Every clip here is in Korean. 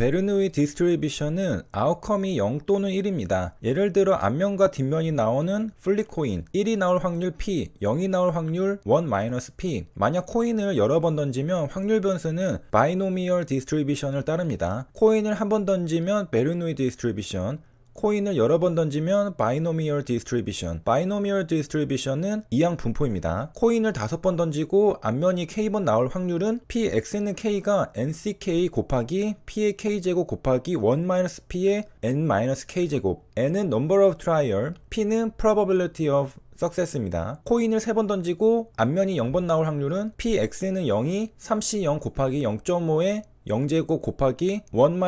베르누이 디스트리뷰션은 아웃컴이 0 또는 1입니다. 예를 들어 앞면과 뒷면이 나오는 플립 코인 1이 나올 확률 P, 0이 나올 확률 1-P 만약 코인을 여러 번 던지면 확률 변수는 바이노미얼 디스트리뷰션을 따릅니다. 코인을 한 번 던지면 베르누이 디스트리뷰션 코인을 여러 번 던지면 바이노미얼 디스트리뷰션 바이노미얼 디스트리뷰션은 이항 분포입니다 코인을 다섯 번 던지고 앞면이 K번 나올 확률은 PX는 K가 NCK 곱하기 P의 K제곱 곱하기 1-P의 N-K제곱 N은 number of trial, P는 probability of s u c c e s s 입니다 코인을 3번 던지고 앞면이 0번 나올 확률은 PX는 0이 3C0 곱하기 0.5의 0제곱 곱하기 1 0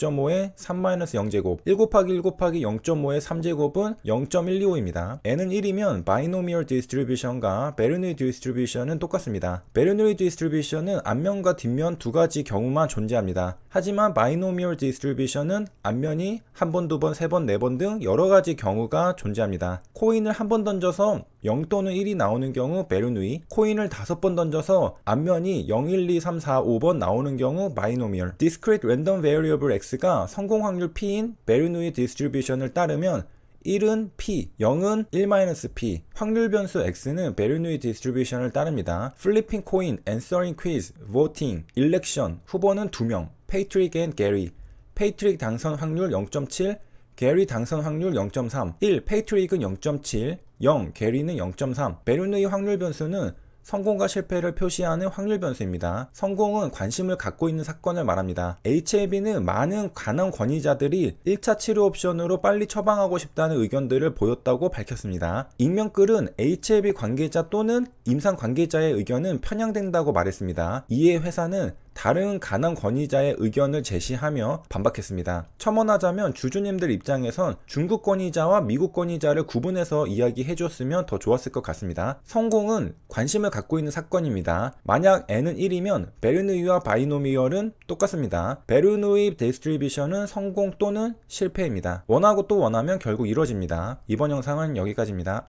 5에3 0제곱 1 곱하기 1 곱하기 0 5에 3제곱은 0.125입니다. n은 1이면 바이노미얼 디스트리뷰션과 베르누이 디스트리뷰션은 똑같습니다. 베르누이 디스트리뷰션은 앞면과 뒷면 두 가지 경우만 존재합니다. 하지만 바이노미얼 디스트리뷰션은 앞면이 한 번, 두 번, 세 번, 네 번 등 여러 가지 경우가 존재합니다. 코인을 한 번 던져서 0 또는 1이 나오는 경우 베르누이 코인을 5번 던져서 앞면이 0, 1, 2, 3, 4, 5번 나오는 경우 바이노미얼 Discrete r a n 디스크리트 랜덤 베리어블 x가 성공 확률 p인 베르누이 디스트리뷰션을 따르면 1은 P, 0은 1-P, 확률 변수 X는 베르누이 디스트리뷰션을 따릅니다. Flipping Coin, Answering Quiz, voting, Election 후보는 2명, Patrick 페이트릭 앤 게리, 페이트릭 당선 확률 0.7, 게리 당선 확률 0.3, 1. 페이트릭은 0.7, 0. 게리는 0.3. 베르누이 확률 변수는 성공과 실패를 표시하는 확률 변수입니다. 성공은 관심을 갖고 있는 사건을 말합니다. HAB는 많은 관난 권위자들이 1차 치료 옵션으로 빨리 처방하고 싶다는 의견들을 보였다고 밝혔습니다. 익명글은 HAB 관계자 또는 임상 관계자의 의견은 편향된다고 말했습니다. 이에 회사는 다른 가난 권위자의 의견을 제시하며 반박했습니다. 첨언하자면 주주님들 입장에선 중국 권위자와 미국 권위자를 구분해서 이야기해 줬으면 더 좋았을 것 같습니다. 성공은 관심을 갖고 있는 사건입니다. 만약 n은 1이면 베르누이와 바이노미얼은 똑같습니다. 베르누이 데이스트리뷰션은 성공 또는 실패입니다. 원하고 또 원하면 결국 이루어집니다 이번 영상은 여기까지입니다.